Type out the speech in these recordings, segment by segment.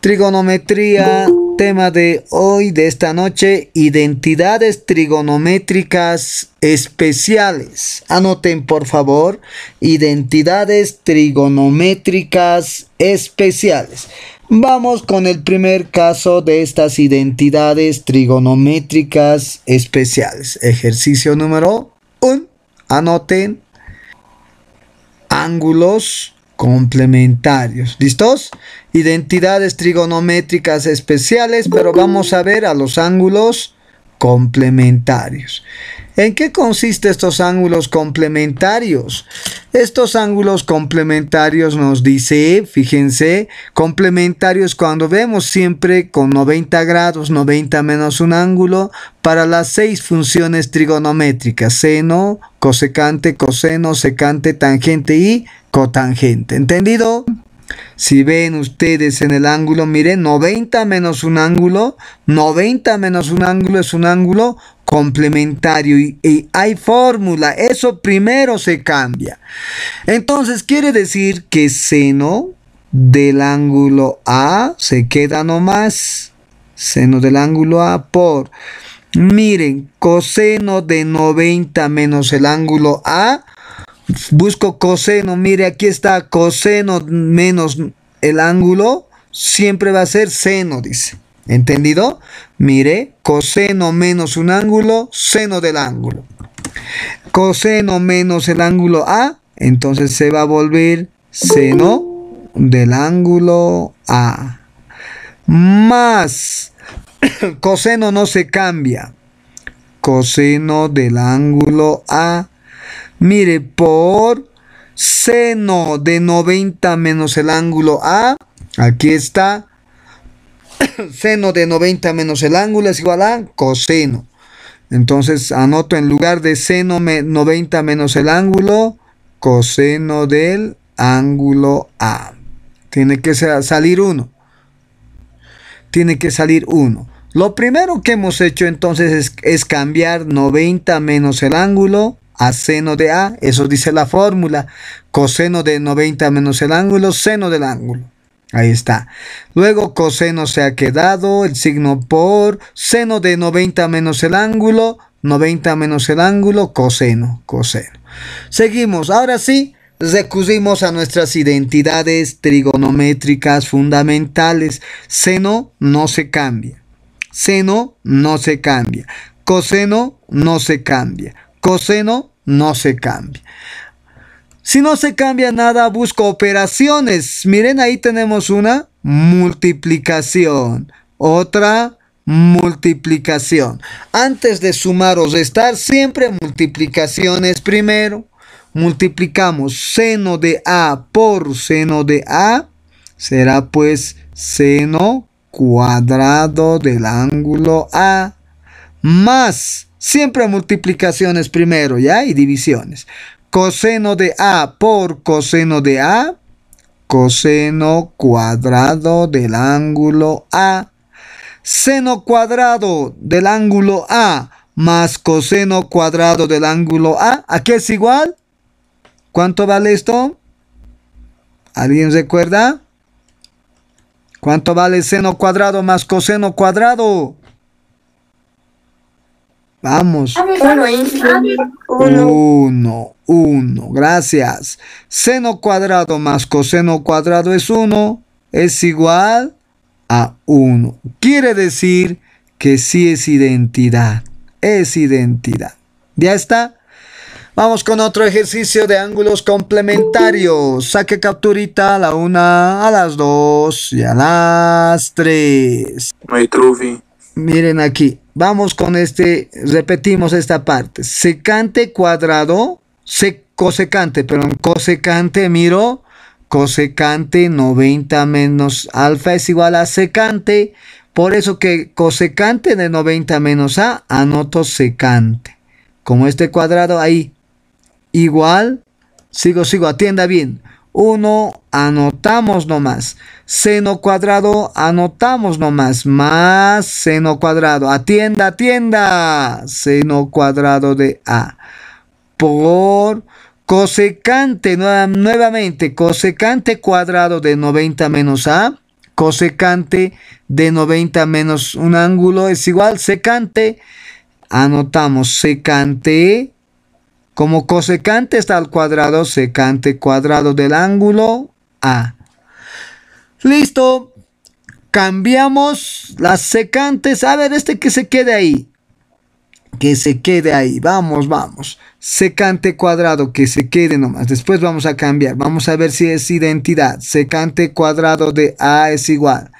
Trigonometría, tema de hoy, de esta noche, identidades trigonométricas especiales. Anoten por favor, identidades trigonométricas especiales. Vamos con el primer caso de estas identidades trigonométricas especiales. Ejercicio número 1. Anoten ángulos complementarios. ¿Listos? identidades trigonométricas especiales, pero vamos a ver a los ángulos complementarios. ¿En qué consiste estos ángulos complementarios? Estos ángulos complementarios nos dice, fíjense, complementarios cuando vemos siempre con 90 grados, 90 menos un ángulo, para las seis funciones trigonométricas, seno, cosecante, coseno, secante, tangente y cotangente. ¿Entendido? Si ven ustedes en el ángulo, miren, 90 menos un ángulo, 90 menos un ángulo es un ángulo complementario y, hay fórmula, eso primero se cambia. Entonces quiere decir que seno del ángulo A se queda nomás, seno del ángulo A por, miren, coseno de 90 menos el ángulo A busco coseno, mire aquí está coseno menos el ángulo, siempre va a ser seno, dice. ¿Entendido? Mire, coseno menos un ángulo, seno del ángulo. Coseno menos el ángulo A, entonces se va a volver seno del ángulo A. Más, coseno no se cambia. Coseno del ángulo A Mire, por seno de 90 menos el ángulo A, aquí está, seno de 90 menos el ángulo es igual a coseno. Entonces anoto en lugar de seno de 90 menos el ángulo, coseno del ángulo A. Tiene que salir 1. Tiene que salir 1. Lo primero que hemos hecho entonces es, es cambiar 90 menos el ángulo a seno de A, eso dice la fórmula, coseno de 90 menos el ángulo, seno del ángulo. Ahí está. Luego coseno se ha quedado, el signo por, seno de 90 menos el ángulo, 90 menos el ángulo, coseno, coseno. Seguimos, ahora sí, recurrimos a nuestras identidades trigonométricas fundamentales. Seno no se cambia. Seno no se cambia. Coseno no se cambia. Coseno no se cambia. Si no se cambia nada, busco operaciones. Miren, ahí tenemos una multiplicación. Otra multiplicación. Antes de sumar o restar, siempre multiplicaciones primero. Multiplicamos seno de A por seno de A. Será pues seno cuadrado del ángulo A más Siempre multiplicaciones primero, ¿ya? Y divisiones. Coseno de A por coseno de A. Coseno cuadrado del ángulo A. Seno cuadrado del ángulo A más coseno cuadrado del ángulo A. ¿A qué es igual? ¿Cuánto vale esto? ¿Alguien recuerda? ¿Cuánto vale seno cuadrado más coseno cuadrado? Vamos. Uno, uno. Uno, Gracias. Seno cuadrado más coseno cuadrado es uno Es igual a 1. Quiere decir que sí es identidad. Es identidad. ¿Ya está? Vamos con otro ejercicio de ángulos complementarios. Saque capturita a la una, a las dos y a las tres. Miren aquí. Vamos con este, repetimos esta parte. Secante cuadrado, cosecante, perdón, cosecante, miro, cosecante 90 menos alfa es igual a secante. Por eso que cosecante de 90 menos a, anoto secante. Como este cuadrado ahí, igual, sigo, sigo, atienda bien. 1, anotamos nomás. Seno cuadrado, anotamos nomás. Más seno cuadrado. Atienda, atienda. Seno cuadrado de A. Por cosecante, nuevamente, cosecante cuadrado de 90 menos A. Cosecante de 90 menos un ángulo es igual, secante. Anotamos secante como cosecante está al cuadrado, secante cuadrado del ángulo A. Listo. Cambiamos las secantes. A ver, este que se quede ahí. Que se quede ahí. Vamos, vamos. Secante cuadrado, que se quede nomás. Después vamos a cambiar. Vamos a ver si es identidad. Secante cuadrado de A es igual.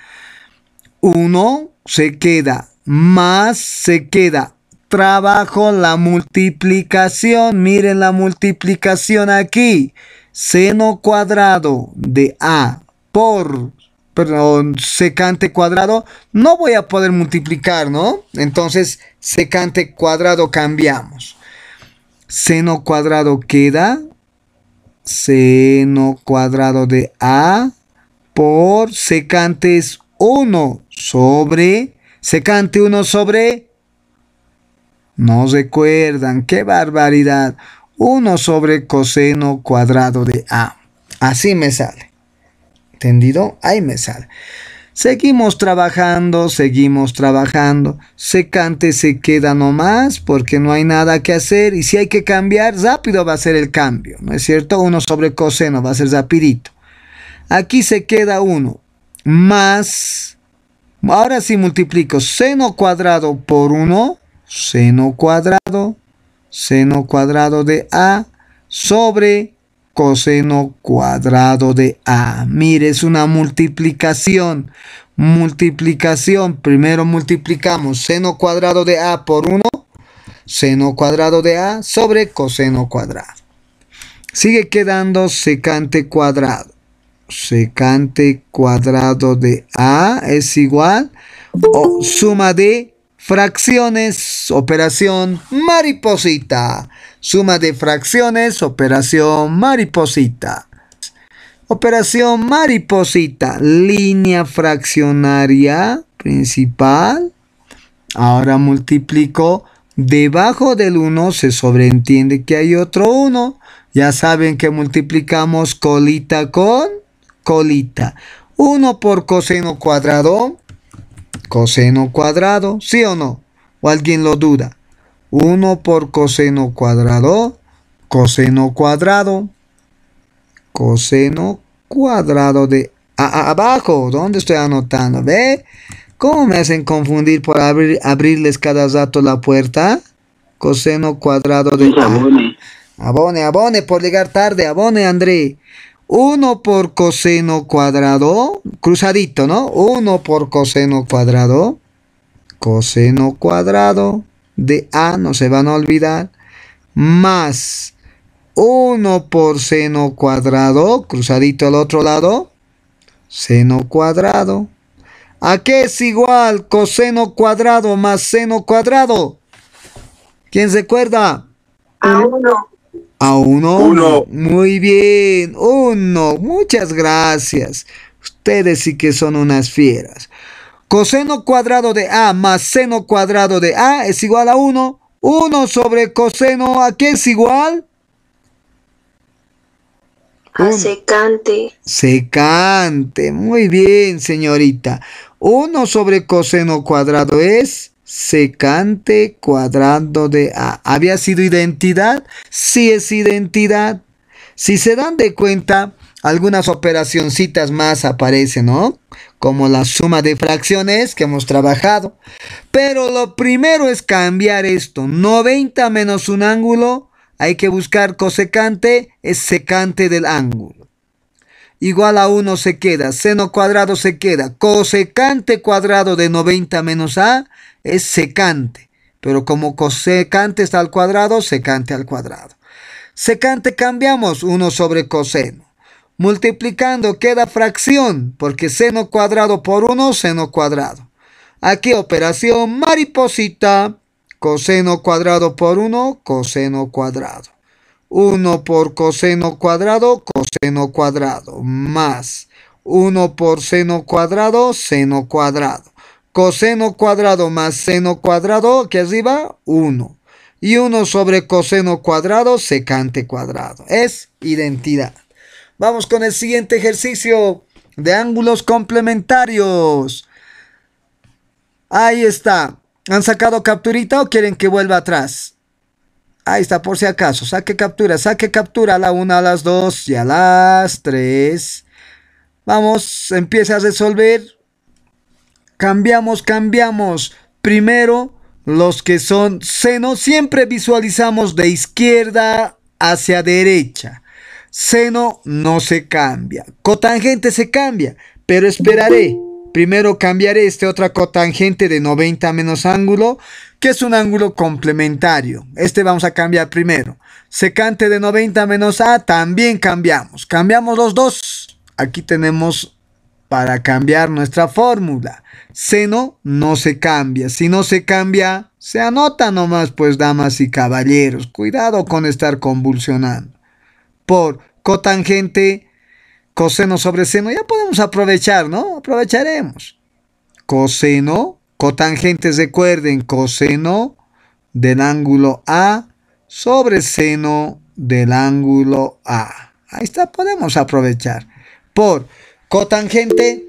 1 se queda. Más se queda trabajo la multiplicación. Miren la multiplicación aquí. Seno cuadrado de A por perdón, secante cuadrado, no voy a poder multiplicar, ¿no? Entonces, secante cuadrado cambiamos. Seno cuadrado queda seno cuadrado de A por secante es 1 sobre secante 1 sobre ¿No recuerdan, qué barbaridad, 1 sobre coseno cuadrado de A. Así me sale. ¿Entendido? Ahí me sale. Seguimos trabajando, seguimos trabajando. Secante se queda nomás porque no hay nada que hacer. Y si hay que cambiar, rápido va a ser el cambio. ¿No es cierto? 1 sobre coseno va a ser rapidito. Aquí se queda 1 más... Ahora sí multiplico seno cuadrado por 1 seno cuadrado, seno cuadrado de A sobre coseno cuadrado de A. Mire, es una multiplicación. Multiplicación. Primero multiplicamos seno cuadrado de A por 1. Seno cuadrado de A sobre coseno cuadrado. Sigue quedando secante cuadrado. Secante cuadrado de A es igual o suma de fracciones, operación mariposita. Suma de fracciones, operación mariposita. Operación mariposita, línea fraccionaria principal. Ahora multiplico. Debajo del 1 se sobreentiende que hay otro 1. Ya saben que multiplicamos colita con colita. 1 por coseno cuadrado coseno cuadrado, ¿sí o no? ¿O alguien lo duda? 1 por coseno cuadrado, coseno cuadrado, coseno cuadrado de abajo, ¿dónde estoy anotando? ¿Ve? ¿Cómo me hacen confundir por abrir, abrirles cada dato la puerta? Coseno cuadrado de... Pues abone, abone, abone por llegar tarde, abone, André. 1 por coseno cuadrado, cruzadito, ¿no? 1 por coseno cuadrado, coseno cuadrado de A, no se van a olvidar, más 1 por seno cuadrado, cruzadito al otro lado, seno cuadrado. ¿A qué es igual coseno cuadrado más seno cuadrado? ¿Quién se acuerda? A a uno. Uno. Muy bien, uno. Muchas gracias. Ustedes sí que son unas fieras. Coseno cuadrado de A más seno cuadrado de A es igual a 1. 1 sobre coseno a qué es igual? A secante. Secante. Muy bien, señorita. 1 sobre coseno cuadrado es secante cuadrado de A. ¿Había sido identidad? Sí es identidad. Si se dan de cuenta, algunas operacioncitas más aparecen, ¿no? Como la suma de fracciones que hemos trabajado. Pero lo primero es cambiar esto. 90 menos un ángulo, hay que buscar cosecante, es secante del ángulo igual a 1 se queda, seno cuadrado se queda, cosecante cuadrado de 90 menos a es secante, pero como cosecante está al cuadrado, secante al cuadrado. Secante cambiamos 1 sobre coseno. Multiplicando queda fracción, porque seno cuadrado por 1, seno cuadrado. Aquí operación mariposita, coseno cuadrado por 1, coseno cuadrado. 1 por coseno cuadrado, coseno seno cuadrado más 1 por seno cuadrado, seno cuadrado. Coseno cuadrado más seno cuadrado, que arriba 1. Y 1 sobre coseno cuadrado, secante cuadrado. Es identidad. Vamos con el siguiente ejercicio de ángulos complementarios. Ahí está. ¿Han sacado capturita o quieren que vuelva atrás? Ahí está, por si acaso. Saque captura, saque captura a la 1, a las 2 y a las 3. Vamos, empieza a resolver. Cambiamos, cambiamos. Primero, los que son seno, siempre visualizamos de izquierda hacia derecha. Seno no se cambia. Cotangente se cambia, pero esperaré. Primero cambiaré este otra cotangente de 90 menos ángulo, que es un ángulo complementario. Este vamos a cambiar primero. Secante de 90 menos A también cambiamos. Cambiamos los dos. Aquí tenemos para cambiar nuestra fórmula. Seno no se cambia. Si no se cambia, se anota nomás, pues damas y caballeros. Cuidado con estar convulsionando. Por cotangente coseno sobre seno, ya podemos aprovechar, ¿no? Aprovecharemos. Coseno, cotangente recuerden, coseno del ángulo A sobre seno del ángulo A. Ahí está, podemos aprovechar. Por cotangente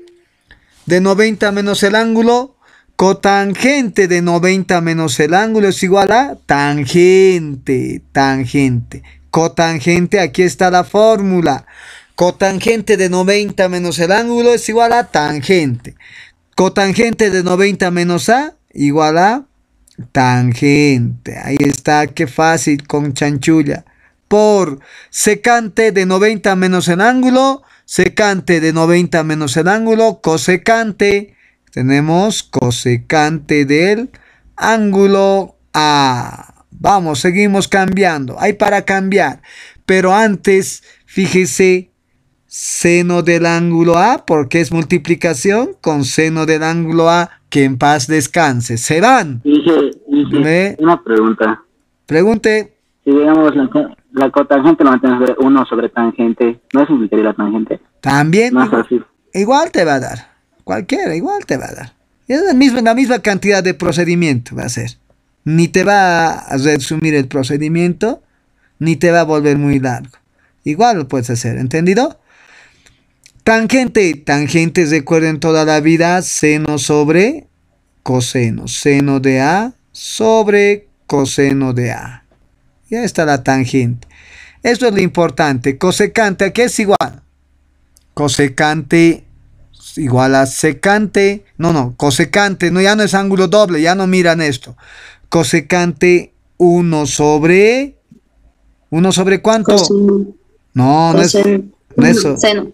de 90 menos el ángulo, cotangente de 90 menos el ángulo es igual a tangente, tangente. Cotangente, aquí está la fórmula. Cotangente de 90 menos el ángulo es igual a tangente. Cotangente de 90 menos A igual a tangente. Ahí está, qué fácil con chanchulla. Por secante de 90 menos el ángulo, secante de 90 menos el ángulo, cosecante. Tenemos cosecante del ángulo A. Vamos, seguimos cambiando. Hay para cambiar. Pero antes, fíjese seno del ángulo A, porque es multiplicación, con seno del ángulo A, que en paz descanse. Se van. una pregunta. Pregunte. Si digamos la, la cotangente lo sobre sobre tangente, ¿no es implicaría la tangente? También. igual, te va a dar. Cualquiera, igual te va a dar. Es la misma, la misma cantidad de procedimiento va a ser. Ni te va a resumir el procedimiento, ni te va a volver muy largo. Igual lo puedes hacer, ¿entendido? Tangente, tangentes recuerden toda la vida, seno sobre coseno, seno de A sobre coseno de A. Ya está la tangente. Esto es lo importante. Cosecante, ¿qué es igual. Cosecante igual a secante. No, no, cosecante. No, ya no es ángulo doble, ya no miran esto. Cosecante 1 sobre... ¿1 sobre cuánto? No, no es...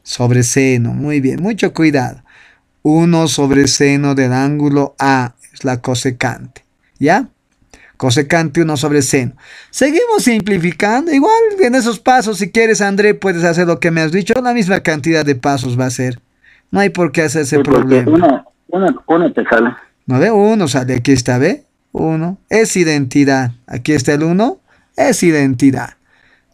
Sobre seno, muy bien, mucho cuidado. 1 sobre seno del ángulo A es la cosecante, ¿ya? Cosecante 1 sobre seno. Seguimos simplificando, igual en esos pasos, si quieres, André, puedes hacer lo que me has dicho, la misma cantidad de pasos va a ser. No hay por qué hacer ese problema. Uno, te sale. ¿No ve? Uno sale, aquí está, ¿ve? Uno, es identidad. Aquí está el uno, es identidad.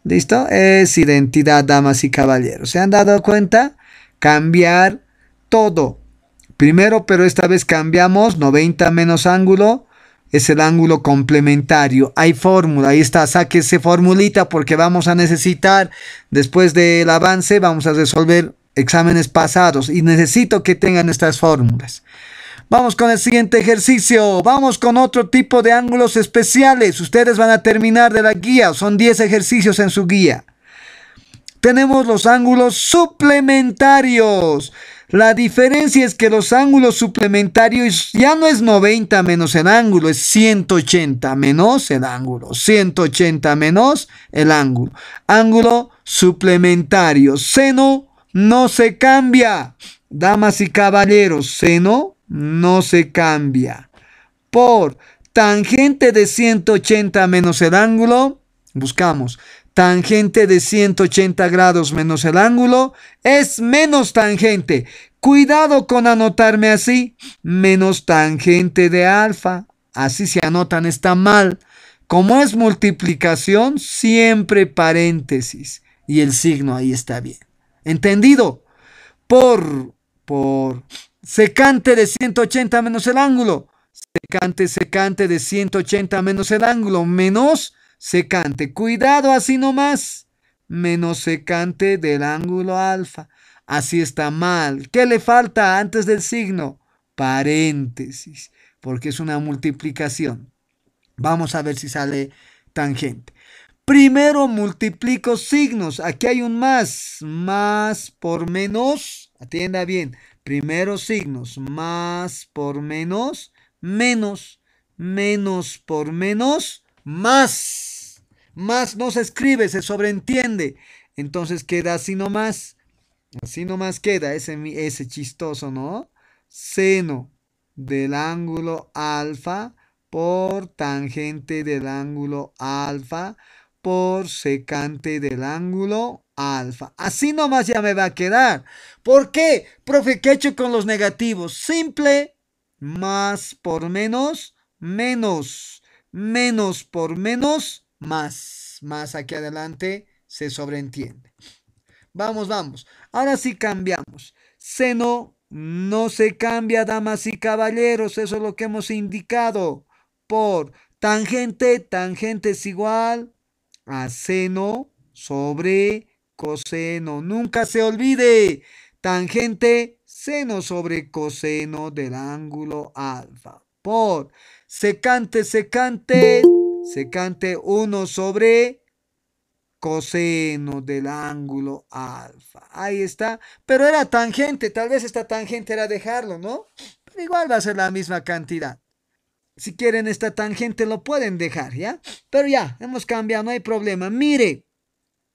¿Listo? Es identidad, damas y caballeros. ¿Se han dado cuenta? Cambiar todo. Primero, pero esta vez cambiamos 90 menos ángulo. Es el ángulo complementario. Hay fórmula, ahí está, ese formulita porque vamos a necesitar, después del avance, vamos a resolver exámenes pasados y necesito que tengan estas fórmulas. Vamos con el siguiente ejercicio. Vamos con otro tipo de ángulos especiales. Ustedes van a terminar de la guía. Son 10 ejercicios en su guía. Tenemos los ángulos suplementarios. La diferencia es que los ángulos suplementarios ya no es 90 menos el ángulo, es 180 menos el ángulo. 180 menos el ángulo. Ángulo suplementario. Seno no se cambia. Damas y caballeros, seno no se cambia. Por tangente de 180 menos el ángulo, buscamos tangente de 180 grados menos el ángulo es menos tangente. Cuidado con anotarme así, menos tangente de alfa. Así se anotan, está mal. Como es multiplicación, siempre paréntesis y el signo ahí está bien. ¿Entendido? Por, por secante de 180 menos el ángulo, secante, secante de 180 menos el ángulo, menos secante. Cuidado así nomás, menos secante del ángulo alfa. Así está mal. ¿Qué le falta antes del signo? Paréntesis, porque es una multiplicación. Vamos a ver si sale tangente. Primero multiplico signos. Aquí hay un más. Más por menos. Atienda bien. Primeros signos, más por menos, menos, menos por menos, más. Más no se escribe, se sobreentiende. Entonces queda así nomás. Así nomás queda ese, ese chistoso, ¿no? Seno del ángulo alfa por tangente del ángulo alfa por secante del ángulo alfa. Así nomás ya me va a quedar. ¿Por qué? Profe, ¿qué he hecho con los negativos? Simple, más por menos, menos, menos por menos, más. Más aquí adelante se sobreentiende. Vamos, vamos. Ahora sí cambiamos. Seno no se cambia, damas y caballeros. Eso es lo que hemos indicado. Por tangente, tangente es igual a seno sobre coseno. Nunca se olvide, tangente seno sobre coseno del ángulo alfa. Por secante, secante, secante 1 sobre coseno del ángulo alfa. Ahí está. Pero era tangente, tal vez esta tangente era dejarlo, ¿no? Pero igual va a ser la misma cantidad. Si quieren esta tangente lo pueden dejar, ¿ya? Pero ya, hemos cambiado, no hay problema. Mire,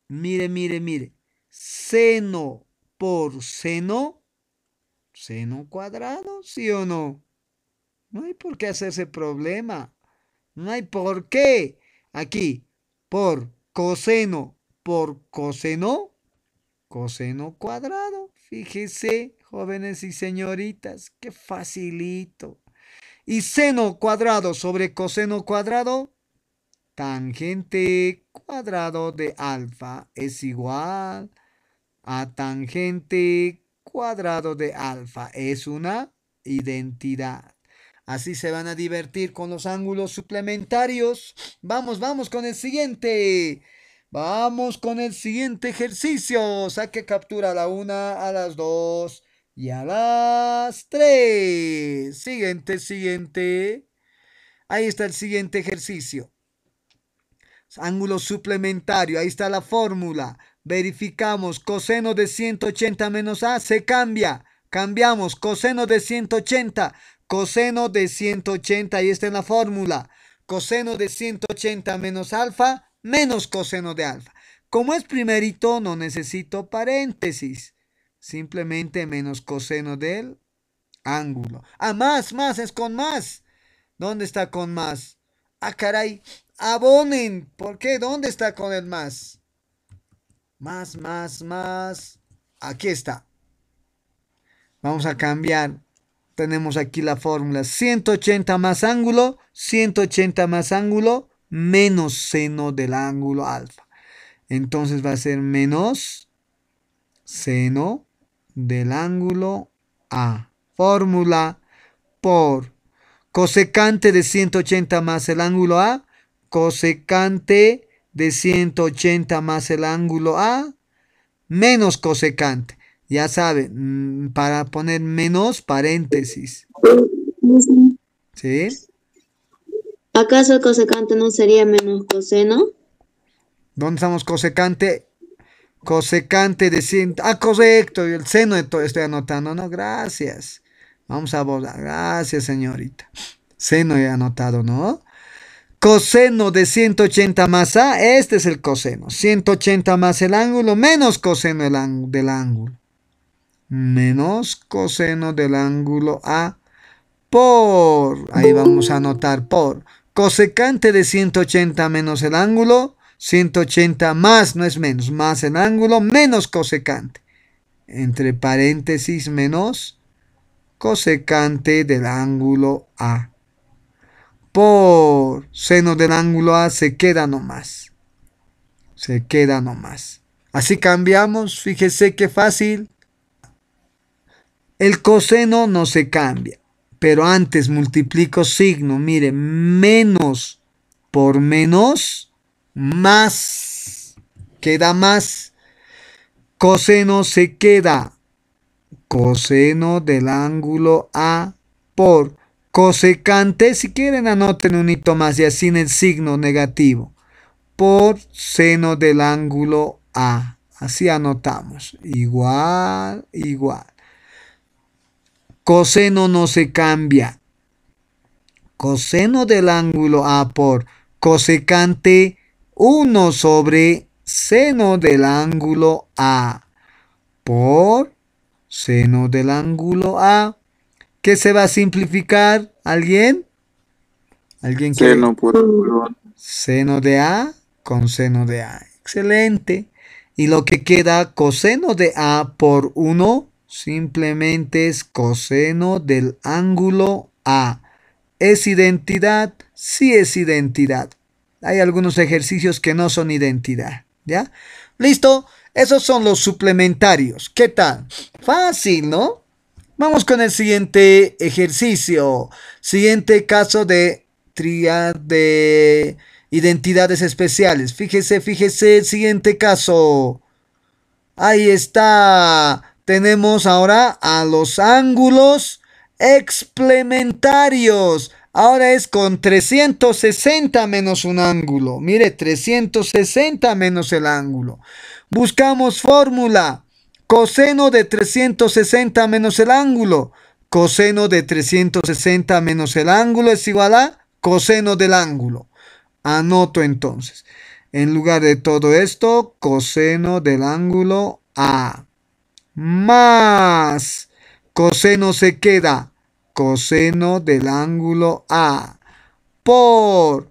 Mire, mire, mire. Seno por seno. Seno cuadrado, ¿sí o no? No hay por qué hacerse problema. No hay por qué. Aquí, por coseno por coseno. Coseno cuadrado. Fíjese, jóvenes y señoritas, qué facilito. Y seno cuadrado sobre coseno cuadrado, tangente cuadrado de alfa es igual a tangente cuadrado de alfa. Es una identidad. Así se van a divertir con los ángulos suplementarios. Vamos, vamos con el siguiente. Vamos con el siguiente ejercicio. Saque captura a la una, a las dos y a las tres. Siguiente, siguiente. Ahí está el siguiente ejercicio ángulo suplementario, ahí está la fórmula. Verificamos, coseno de 180 menos A se cambia. Cambiamos, coseno de 180, coseno de 180, ahí está en la fórmula. Coseno de 180 menos alfa, menos coseno de alfa. Como es primerito, no necesito paréntesis. Simplemente menos coseno del ángulo. Ah, más, más, es con más. ¿Dónde está con más? Ah, caray, abonen. ¿Por qué? ¿Dónde está con el más? Más, más, más. Aquí está. Vamos a cambiar. Tenemos aquí la fórmula. 180 más ángulo, 180 más ángulo, menos seno del ángulo alfa. Entonces va a ser menos seno del ángulo A. Fórmula por cosecante de 180 más el ángulo A cosecante de 180 más el ángulo A menos cosecante. Ya saben, mm, para poner menos paréntesis. ¿Sí? ¿Acaso el cosecante no sería menos coseno? ¿Dónde estamos cosecante? Cosecante de 100. Ah, correcto. El seno de todo estoy anotando. No, gracias. Vamos a volar. Gracias, señorita. Seno he anotado, ¿no? coseno de 180 más A, este es el coseno. 180 más el ángulo, menos coseno del ángulo. Menos coseno del ángulo A por, ahí vamos a anotar por, cosecante de 180 menos el ángulo, 180 más, no es menos, más el ángulo, menos cosecante. Entre paréntesis, menos cosecante del ángulo A por seno del ángulo A se queda nomás. Se queda nomás. Así cambiamos, fíjese qué fácil. El coseno no se cambia, pero antes multiplico signo, mire, menos por menos, más, queda más. Coseno se queda. Coseno del ángulo A por Cosecante, si quieren anoten un hito más y así en el signo negativo. Por seno del ángulo A. Así anotamos. Igual, igual. Coseno no se cambia. Coseno del ángulo A por cosecante 1 sobre seno del ángulo A por seno del ángulo A ¿Qué se va a simplificar? ¿Alguien? ¿Alguien que Seno por Seno de A con seno de A. Excelente. Y lo que queda coseno de A por 1 simplemente es coseno del ángulo A. ¿Es identidad? Sí es identidad. Hay algunos ejercicios que no son identidad. ¿Ya? Listo. Esos son los suplementarios. ¿Qué tal? Fácil, ¿no? Vamos con el siguiente ejercicio. Siguiente caso de de identidades especiales. Fíjese, fíjese el siguiente caso. Ahí está. Tenemos ahora a los ángulos Experimentarios. Ahora es con 360 menos un ángulo. Mire, 360 menos el ángulo. Buscamos fórmula coseno de 360 menos el ángulo. Coseno de 360 menos el ángulo es igual a coseno del ángulo. Anoto entonces. En lugar de todo esto, coseno del ángulo A. Más. Coseno se queda. Coseno del ángulo A. Por.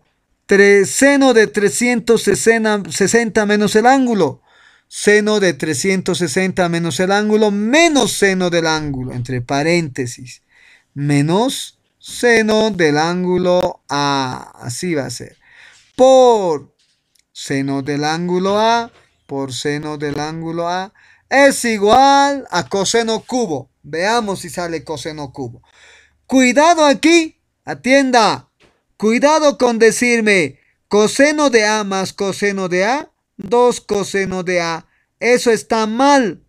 Seno de 360 menos el ángulo seno de 360 menos el ángulo menos seno del ángulo, entre paréntesis, menos seno del ángulo A, así va a ser, por seno del ángulo A, por seno del ángulo A, es igual a coseno cubo. Veamos si sale coseno cubo. Cuidado aquí, atienda. Cuidado con decirme coseno de A más coseno de A 2 coseno de A. Eso está mal.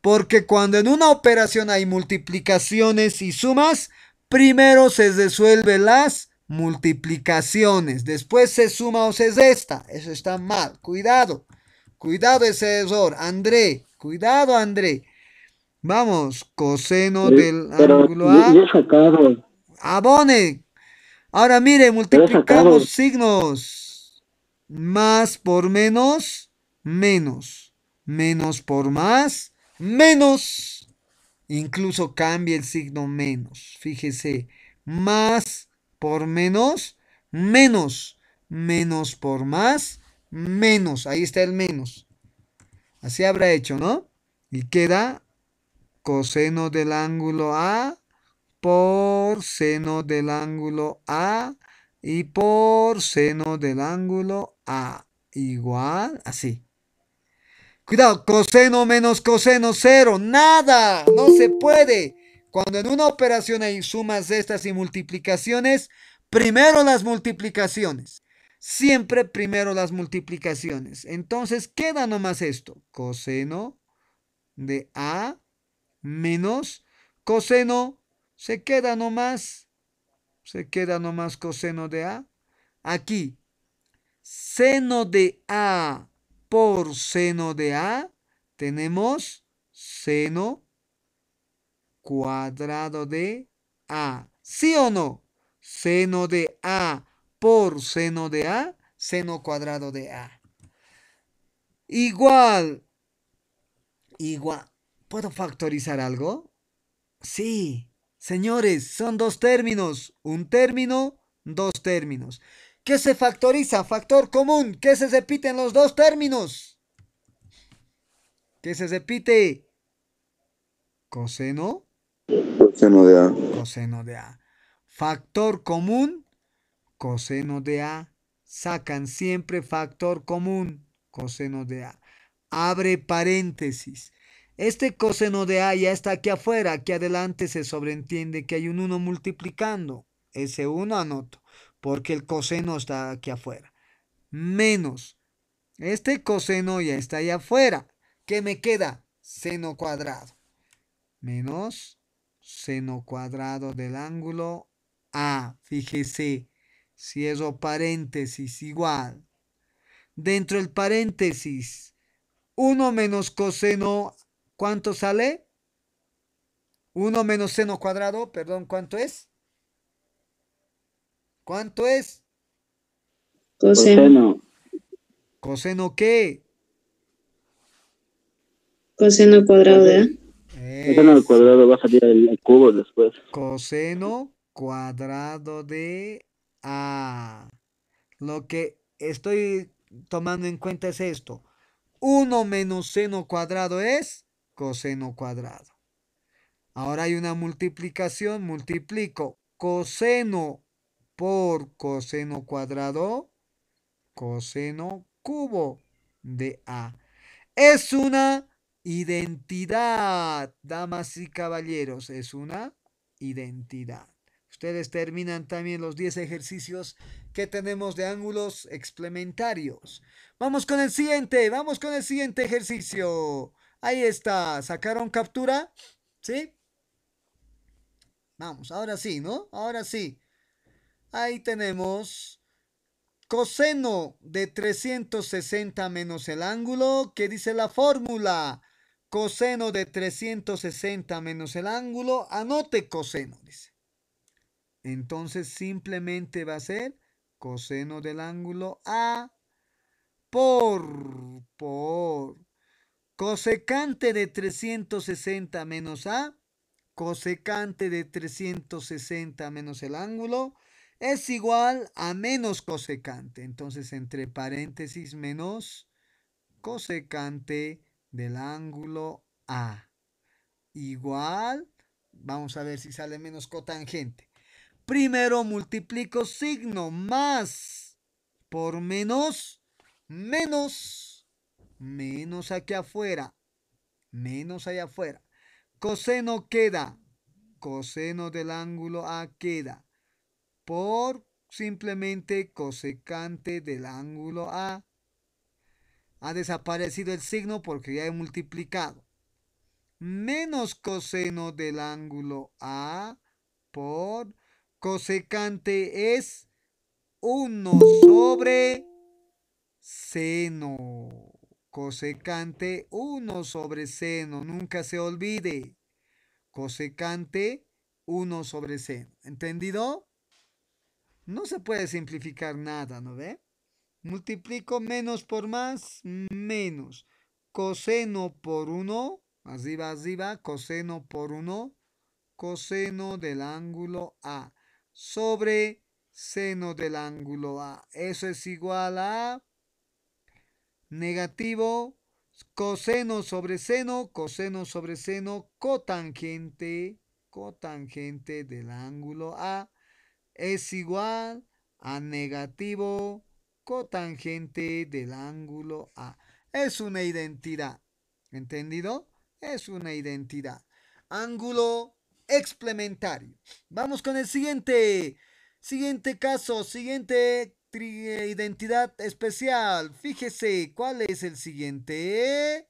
Porque cuando en una operación hay multiplicaciones y sumas, primero se resuelven las multiplicaciones, después se suma o se resta. Eso está mal. Cuidado. Cuidado ese error, André. Cuidado, André. Vamos, coseno del ángulo A. Abone. Ahora mire, multiplicamos signos. Más por menos, menos. Menos por más, menos. Incluso cambia el signo menos. Fíjese, más por menos, menos. Menos por más, menos. Ahí está el menos. Así habrá hecho, ¿no? Y queda coseno del ángulo A por seno del ángulo A y por seno del ángulo A igual así. Cuidado, coseno menos coseno cero, nada, no se puede. Cuando en una operación hay sumas estas y multiplicaciones, primero las multiplicaciones. Siempre primero las multiplicaciones. Entonces queda nomás esto, coseno de A menos coseno, se queda nomás se queda nomás coseno de A. Aquí, seno de A por seno de A, tenemos seno cuadrado de A. ¿Sí o no? Seno de A por seno de A, seno cuadrado de A. Igual, igual. ¿Puedo factorizar algo? Sí. Señores, son dos términos. Un término, dos términos. ¿Qué se factoriza? Factor común. ¿Qué se repite en los dos términos? ¿Qué se repite? Coseno. Coseno de A. Coseno de A. Factor común, coseno de A. Sacan siempre factor común, coseno de A. Abre paréntesis. Este coseno de A ya está aquí afuera, aquí adelante se sobreentiende que hay un 1 multiplicando. Ese 1 anoto, porque el coseno está aquí afuera. Menos. Este coseno ya está ahí afuera. ¿Qué me queda? Seno cuadrado. Menos seno cuadrado del ángulo A. Fíjese, cierro paréntesis igual. Dentro del paréntesis, 1 menos coseno ¿Cuánto sale? 1 menos seno cuadrado, perdón, ¿cuánto es? ¿Cuánto es? Coseno. ¿Coseno qué? Coseno cuadrado de ¿eh? eh, Coseno cuadrado va a salir el cubo después. Coseno cuadrado de A. Lo que estoy tomando en cuenta es esto. 1 menos seno cuadrado es coseno cuadrado. Ahora hay una multiplicación, multiplico coseno por coseno cuadrado, coseno cubo de A. Es una identidad, damas y caballeros, es una identidad. Ustedes terminan también los 10 ejercicios que tenemos de ángulos complementarios. Vamos con el siguiente, vamos con el siguiente ejercicio. Ahí está, sacaron captura, ¿sí? Vamos, ahora sí, ¿no? Ahora sí. Ahí tenemos coseno de 360 menos el ángulo, ¿Qué dice la fórmula. Coseno de 360 menos el ángulo, anote coseno, dice. Entonces simplemente va a ser coseno del ángulo A por, por cosecante de 360 menos A, cosecante de 360 menos el ángulo, es igual a menos cosecante. Entonces, entre paréntesis, menos cosecante del ángulo A. Igual, vamos a ver si sale menos cotangente. Primero multiplico signo más por menos, menos menos aquí afuera, menos allá afuera. Coseno queda, coseno del ángulo A queda por simplemente cosecante del ángulo A. Ha desaparecido el signo porque ya he multiplicado. Menos coseno del ángulo A por cosecante es 1 sobre seno. Cosecante 1 sobre seno, nunca se olvide. Cosecante 1 sobre seno. ¿Entendido? No se puede simplificar nada, ¿no ve? Multiplico menos por más, menos. Coseno por 1, arriba, arriba, coseno por 1, coseno del ángulo A sobre seno del ángulo A. Eso es igual a negativo, coseno sobre seno, coseno sobre seno, cotangente, cotangente del ángulo A es igual a negativo cotangente del ángulo A. Es una identidad, ¿entendido? Es una identidad. Ángulo complementario. Vamos con el siguiente, siguiente caso, siguiente identidad especial. Fíjese cuál es el siguiente.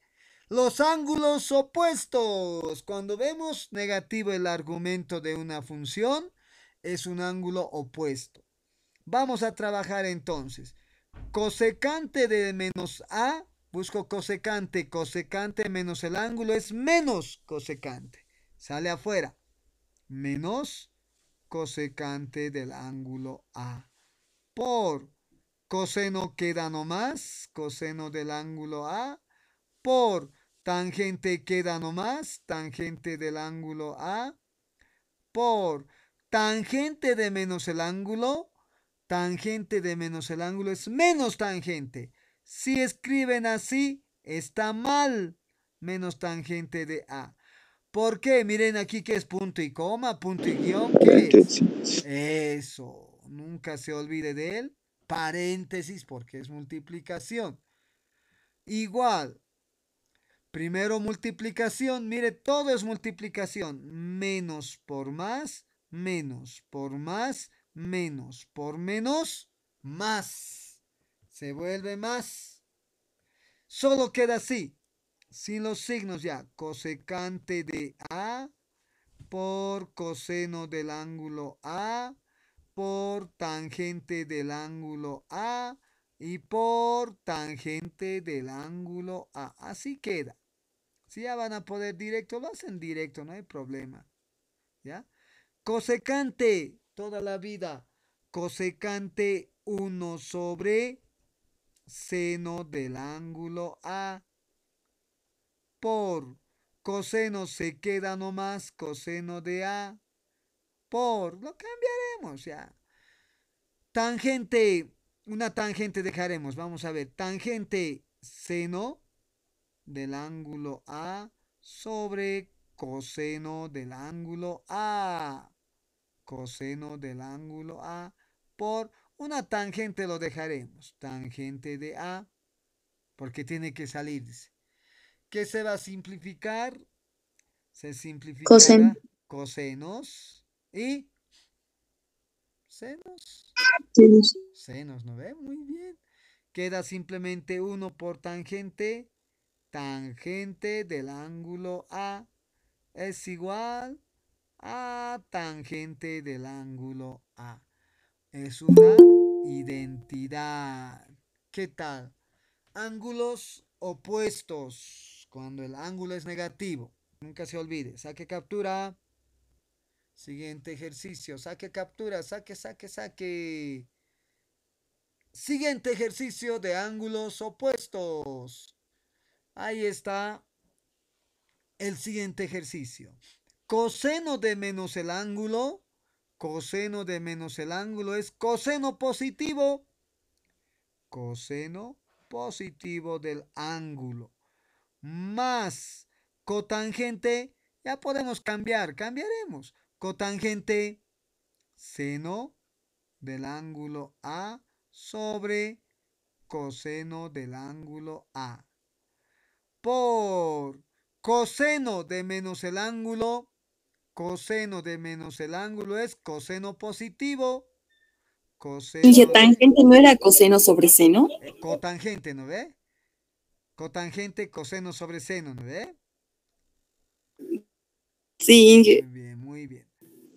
Los ángulos opuestos. Cuando vemos negativo el argumento de una función, es un ángulo opuesto. Vamos a trabajar entonces. Cosecante de menos A, busco cosecante, cosecante menos el ángulo es menos cosecante. Sale afuera. Menos cosecante del ángulo A por coseno queda nomás, coseno del ángulo A, por tangente queda nomás, tangente del ángulo A, por tangente de menos el ángulo, tangente de menos el ángulo es menos tangente. Si escriben así, está mal, menos tangente de A. ¿Por qué? Miren aquí que es punto y coma, punto y guión, ¿qué es? Eso. Nunca se olvide de él. Paréntesis porque es multiplicación. Igual. Primero multiplicación. Mire, todo es multiplicación. Menos por más, menos por más, menos por menos, más. Se vuelve más. Solo queda así. Sin los signos ya. Cosecante de A por coseno del ángulo A por tangente del ángulo A y por tangente del ángulo A. Así queda. Si ya van a poder directo, lo hacen directo, no hay problema. ¿Ya? Cosecante, toda la vida. Cosecante 1 sobre seno del ángulo A por coseno se queda nomás coseno de A por, lo cambiaremos ya. Tangente, una tangente dejaremos, vamos a ver, tangente seno del ángulo A sobre coseno del ángulo A. Coseno del ángulo A por una tangente lo dejaremos. Tangente de A porque tiene que salir ¿Qué se va a simplificar? Se simplifica cosenos y senos. Senos. ¿no ve? Muy bien. Queda simplemente 1 por tangente. Tangente del ángulo A es igual a tangente del ángulo A. Es una identidad. ¿Qué tal? Ángulos opuestos. Cuando el ángulo es negativo. Nunca se olvide. Saque captura. Siguiente ejercicio. Saque, captura, saque, saque, saque. Siguiente ejercicio de ángulos opuestos. Ahí está el siguiente ejercicio. Coseno de menos el ángulo. Coseno de menos el ángulo es coseno positivo. Coseno positivo del ángulo. Más cotangente. Ya podemos cambiar. Cambiaremos cotangente seno del ángulo A sobre coseno del ángulo A. Por coseno de menos el ángulo, coseno de menos el ángulo es coseno positivo. Coseno tangente no era coseno sobre seno. Cotangente, ¿no ve? Cotangente, coseno sobre seno, ¿no ve? Sí. bien, muy bien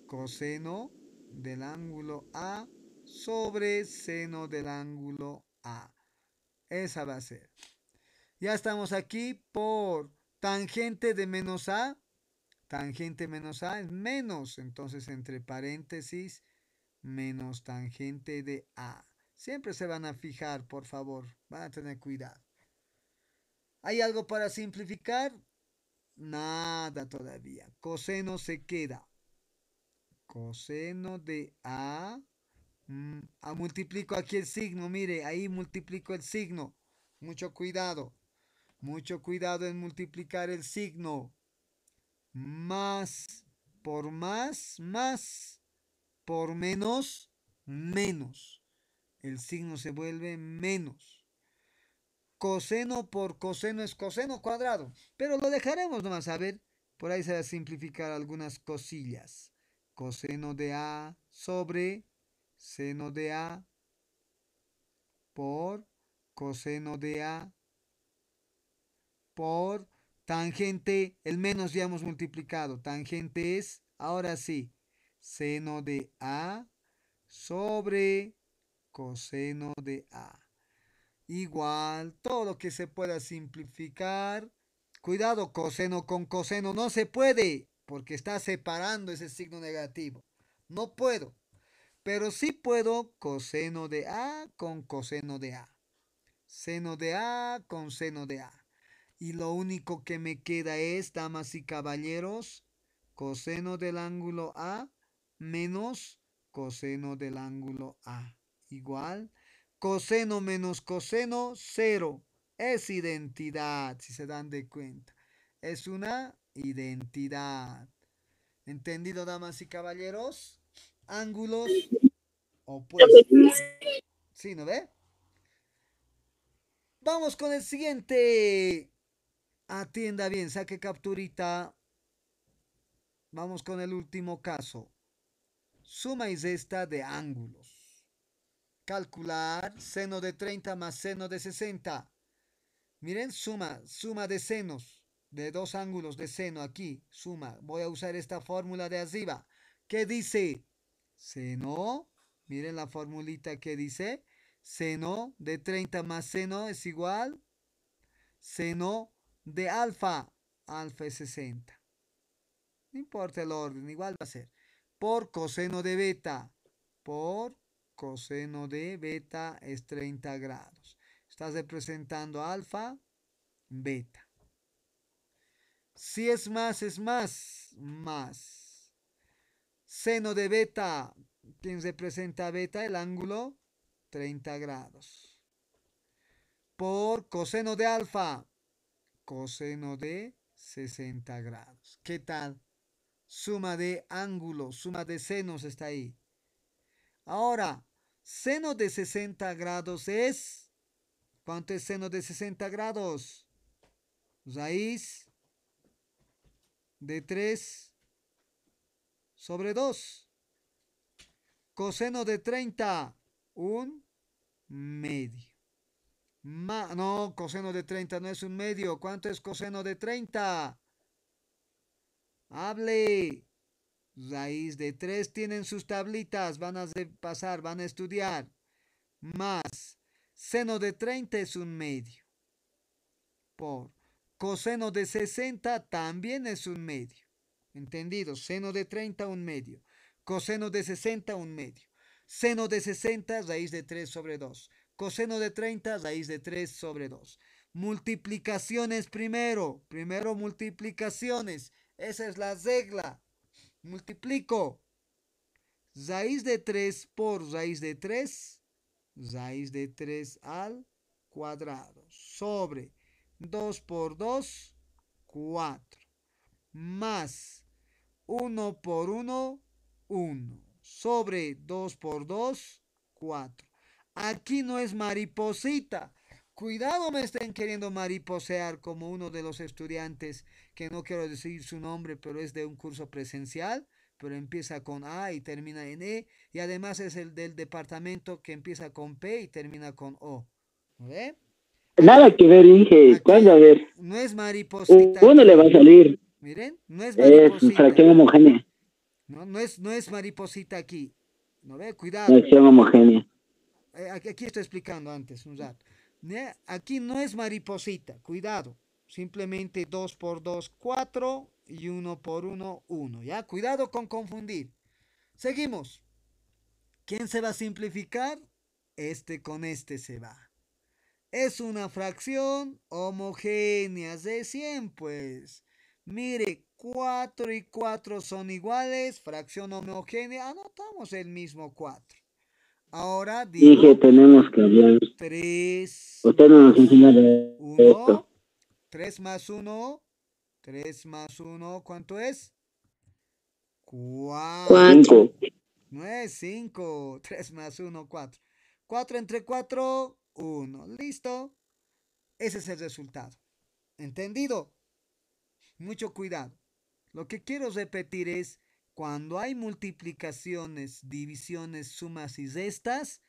coseno del ángulo A sobre seno del ángulo A. Esa va a ser. Ya estamos aquí por tangente de menos A. Tangente menos A es menos. Entonces, entre paréntesis, menos tangente de A. Siempre se van a fijar, por favor. Van a tener cuidado. ¿Hay algo para simplificar? Nada todavía. Coseno se queda coseno de A. Mm, a ah, multiplico aquí el signo, mire, ahí multiplico el signo. Mucho cuidado. Mucho cuidado en multiplicar el signo. Más por más, más. Por menos, menos. El signo se vuelve menos. Coseno por coseno es coseno cuadrado. Pero lo dejaremos nomás. A ver, por ahí se va a simplificar algunas cosillas coseno de A sobre seno de A por coseno de A por tangente, el menos ya hemos multiplicado, tangente es, ahora sí, seno de A sobre coseno de A. Igual, todo lo que se pueda simplificar. Cuidado, coseno con coseno, no se puede porque está separando ese signo negativo. No puedo, pero sí puedo coseno de A con coseno de A. Seno de A con seno de A. Y lo único que me queda es, damas y caballeros, coseno del ángulo A menos coseno del ángulo A. Igual, coseno menos coseno, cero. Es identidad, si se dan de cuenta. Es una identidad. ¿Entendido, damas y caballeros? Ángulos opuestos. ¿Sí, no ve? Vamos con el siguiente. Atienda bien, saque capturita. Vamos con el último caso. Suma y esta de ángulos. Calcular seno de 30 más seno de 60. Miren, suma, suma de senos de dos ángulos de seno aquí, suma. Voy a usar esta fórmula de arriba. ¿Qué dice? Seno. Miren la formulita que dice. Seno de 30 más seno es igual. Seno de alfa. Alfa es 60. No importa el orden, igual va a ser. Por coseno de beta. Por coseno de beta es 30 grados. Estás representando alfa, beta. Si es más, es más, más. Seno de beta, ¿Quién representa beta, el ángulo, 30 grados. Por coseno de alfa, coseno de 60 grados. ¿Qué tal? Suma de ángulos, suma de senos está ahí. Ahora, seno de 60 grados es... ¿Cuánto es seno de 60 grados? Raíz de 3 sobre 2. Coseno de 30, un medio. no, coseno de 30 no es un medio. ¿Cuánto es coseno de 30? Hable. Raíz de 3 tienen sus tablitas. Van a pasar, van a estudiar. Más. Seno de 30 es un medio. Por Coseno de 60 también es un medio. ¿Entendido? Seno de 30, un medio. Coseno de 60, un medio. Seno de 60, raíz de 3 sobre 2. Coseno de 30, raíz de 3 sobre 2. Multiplicaciones primero. Primero multiplicaciones. Esa es la regla. Multiplico. Raíz de 3 por raíz de 3. Raíz de 3 al cuadrado. Sobre 2 por 2, 4. Más 1 por 1, 1. Sobre 2 por 2, 4. Aquí no es mariposita. Cuidado me estén queriendo mariposear como uno de los estudiantes, que no quiero decir su nombre, pero es de un curso presencial, pero empieza con A y termina en E, y además es el del departamento que empieza con P y termina con O. ¿Ve? Nada que ver, Inge. ¿Cuándo a ver? No es mariposita. Eh, uno le va a salir. Miren, no es mariposita. Es fracción homogénea. No, no, es, no es mariposita aquí. No ve, cuidado. Fracción homogénea. Eh, aquí, estoy explicando antes un rato. Aquí no es mariposita, cuidado. Simplemente 2 por 2, 4 y 1 por 1, 1. Ya, cuidado con confundir. Seguimos. ¿Quién se va a simplificar? Este con este se va es una fracción homogénea de 100, pues. Mire, 4 y 4 son iguales, fracción homogénea, anotamos el mismo 4. Ahora Dije, tenemos que hablar. 3... 1, 3 más 1, 3 más 1, ¿cuánto es? 4. No es 5, 3 más 1, 4. 4 entre 4, 1. ¿Listo? Ese es el resultado. ¿Entendido? Mucho cuidado. Lo que quiero repetir es, cuando hay multiplicaciones, divisiones, sumas y restas,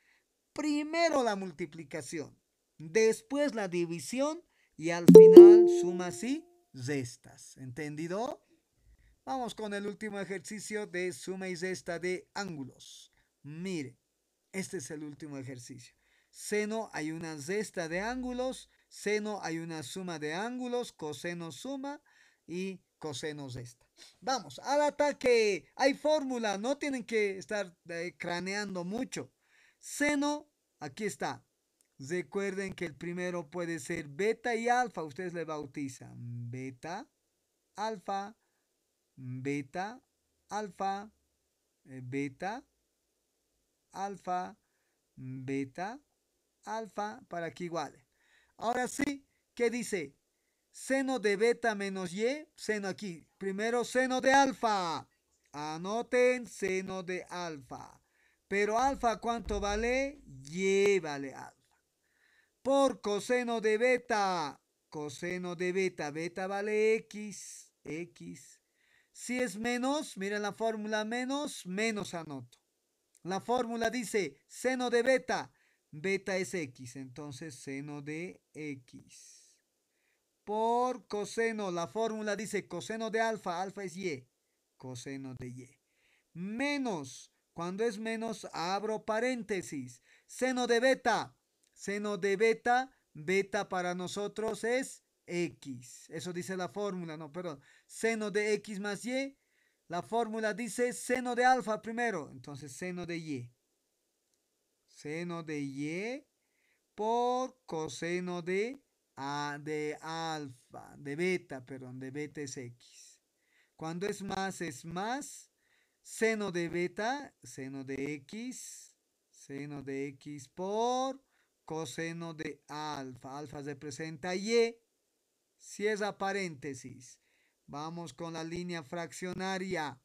primero la multiplicación, después la división y al final sumas y restas. ¿Entendido? Vamos con el último ejercicio de suma y resta de ángulos. Mire, este es el último ejercicio. Seno hay una cesta de ángulos, seno hay una suma de ángulos, coseno suma y coseno zesta. Vamos, al ataque. Hay fórmula, no tienen que estar eh, craneando mucho. Seno, aquí está. Recuerden que el primero puede ser beta y alfa. Ustedes le bautizan beta, alfa, beta, alfa, eh, beta, alfa, beta, alfa para que iguale. Ahora sí, ¿qué dice? Seno de beta menos y, seno aquí. Primero seno de alfa. Anoten seno de alfa. Pero alfa, ¿cuánto vale? Y vale alfa. Por coseno de beta. Coseno de beta. Beta vale x. X. Si es menos, miren la fórmula menos, menos anoto. La fórmula dice seno de beta Beta es x, entonces seno de x. Por coseno, la fórmula dice coseno de alfa, alfa es y, coseno de y. Menos, cuando es menos, abro paréntesis. Seno de beta, seno de beta, beta para nosotros es x. Eso dice la fórmula, no, perdón. Seno de x más y, la fórmula dice seno de alfa primero, entonces seno de y seno de Y por coseno de, de alfa, de beta, perdón, de beta es X. Cuando es más, es más. Seno de beta, seno de X, seno de X por coseno de alfa. Alfa representa Y. Cierra paréntesis. Vamos con la línea fraccionaria.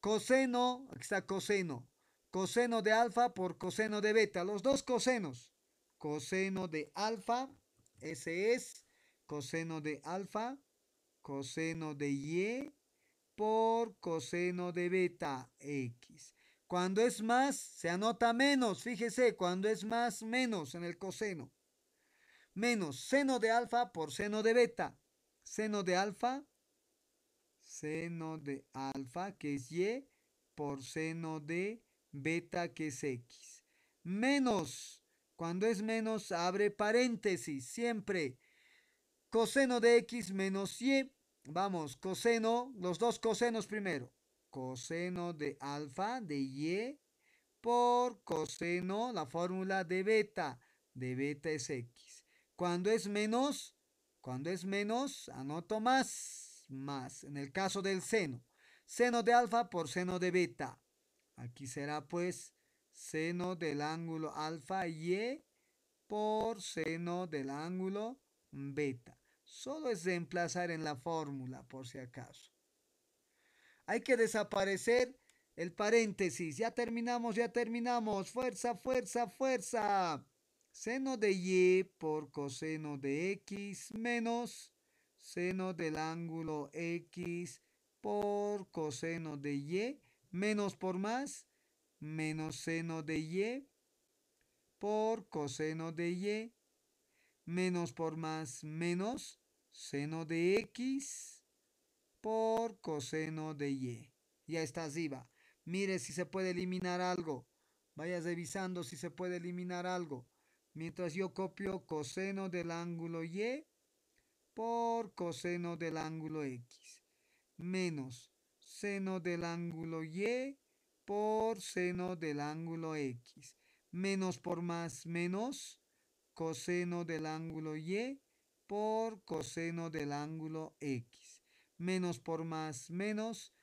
Coseno, aquí está coseno coseno de alfa por coseno de beta, los dos cosenos. Coseno de alfa, ese es coseno de alfa, coseno de y por coseno de beta x. Cuando es más, se anota menos. Fíjese, cuando es más, menos en el coseno. Menos seno de alfa por seno de beta. Seno de alfa, seno de alfa, que es y, por seno de beta que es x. Menos, cuando es menos, abre paréntesis, siempre. Coseno de x menos y. Vamos, coseno, los dos cosenos primero. Coseno de alfa, de y, por coseno, la fórmula de beta. De beta es x. Cuando es menos, cuando es menos, anoto más, más, en el caso del seno. Seno de alfa por seno de beta. Aquí será pues seno del ángulo alfa y e por seno del ángulo beta. Solo es reemplazar en la fórmula por si acaso. Hay que desaparecer el paréntesis. Ya terminamos, ya terminamos. Fuerza, fuerza, fuerza. Seno de y e por coseno de x menos seno del ángulo x por coseno de y e menos por más, menos seno de y por coseno de y, menos por más, menos seno de x por coseno de y. Ya está arriba. Mire si se puede eliminar algo. Vaya revisando si se puede eliminar algo. Mientras yo copio coseno del ángulo y por coseno del ángulo x. Menos seno del ángulo Y por seno del ángulo X, menos por más menos, coseno del ángulo Y por coseno del ángulo X, menos por más menos,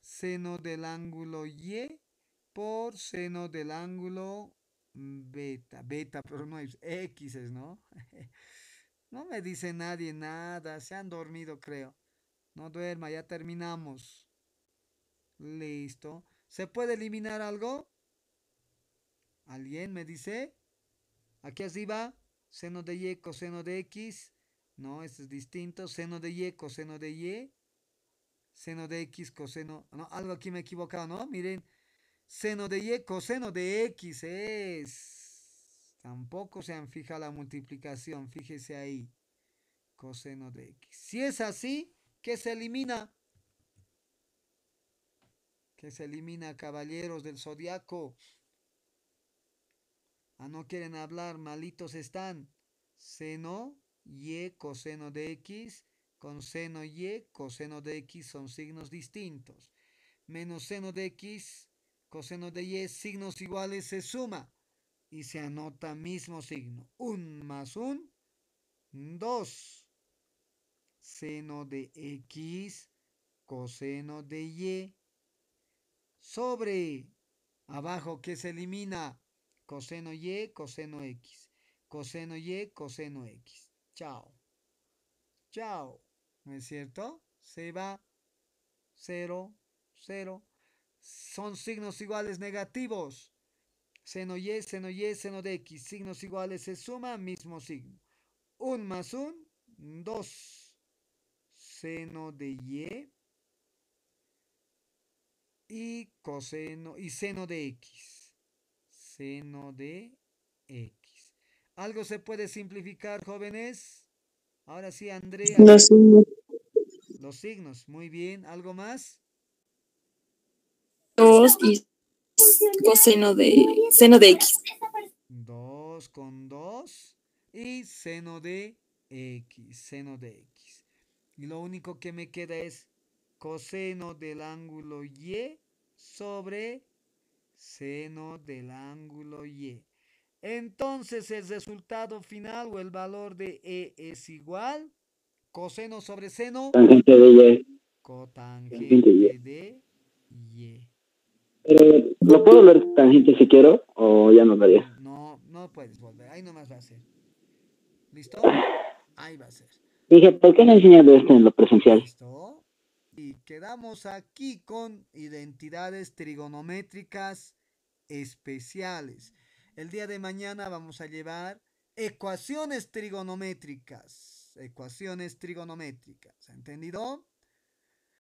seno del ángulo Y por seno del ángulo beta, beta, pero no hay X, ¿no? no me dice nadie nada, se han dormido creo. No duerma, ya terminamos. Listo. ¿Se puede eliminar algo? ¿Alguien me dice? Aquí así va seno de y, coseno de x. No, esto es distinto. Seno de y, coseno de y. Seno de x, coseno... No, algo aquí me he equivocado, ¿no? Miren. Seno de y, coseno de x es... Tampoco se han fijado la multiplicación. Fíjese ahí. Coseno de x. Si es así, ¿qué se elimina? que se elimina caballeros del zodiaco. A ah, no quieren hablar, malitos están. Seno, Y, coseno de X, con seno Y, coseno de X son signos distintos. Menos seno de X, coseno de Y, signos iguales se suma y se anota mismo signo. Un más un, dos. Seno de X, coseno de Y sobre abajo que se elimina coseno y, coseno x, coseno y, coseno x. Chao. Chao. ¿No es cierto? Se va 0, 0. Son signos iguales negativos. Seno y, seno y, seno de x. Signos iguales se suma, mismo signo. 1 más 1, 2. Seno de y y coseno y seno de x. Seno de x. ¿Algo se puede simplificar, jóvenes? Ahora sí, Andrea. Los signos. Los signos, muy bien. ¿Algo más? 2 y coseno de seno de x. 2 con 2 y seno de x, seno de x. Y lo único que me queda es coseno del ángulo Y sobre seno del ángulo Y. Entonces el resultado final o el valor de E es igual coseno sobre seno tangente de Y. Cotangente de Y. Eh, ¿Lo puedo leer tangente si quiero o ya no lo haría? No, no puedes volver. Ahí nomás va a ser. ¿Listo? Ahí va a ser. Dije, ¿por qué no enseñado esto en lo presencial? ¿Listo? quedamos aquí con identidades trigonométricas especiales. El día de mañana vamos a llevar ecuaciones trigonométricas. Ecuaciones trigonométricas. ¿Entendido?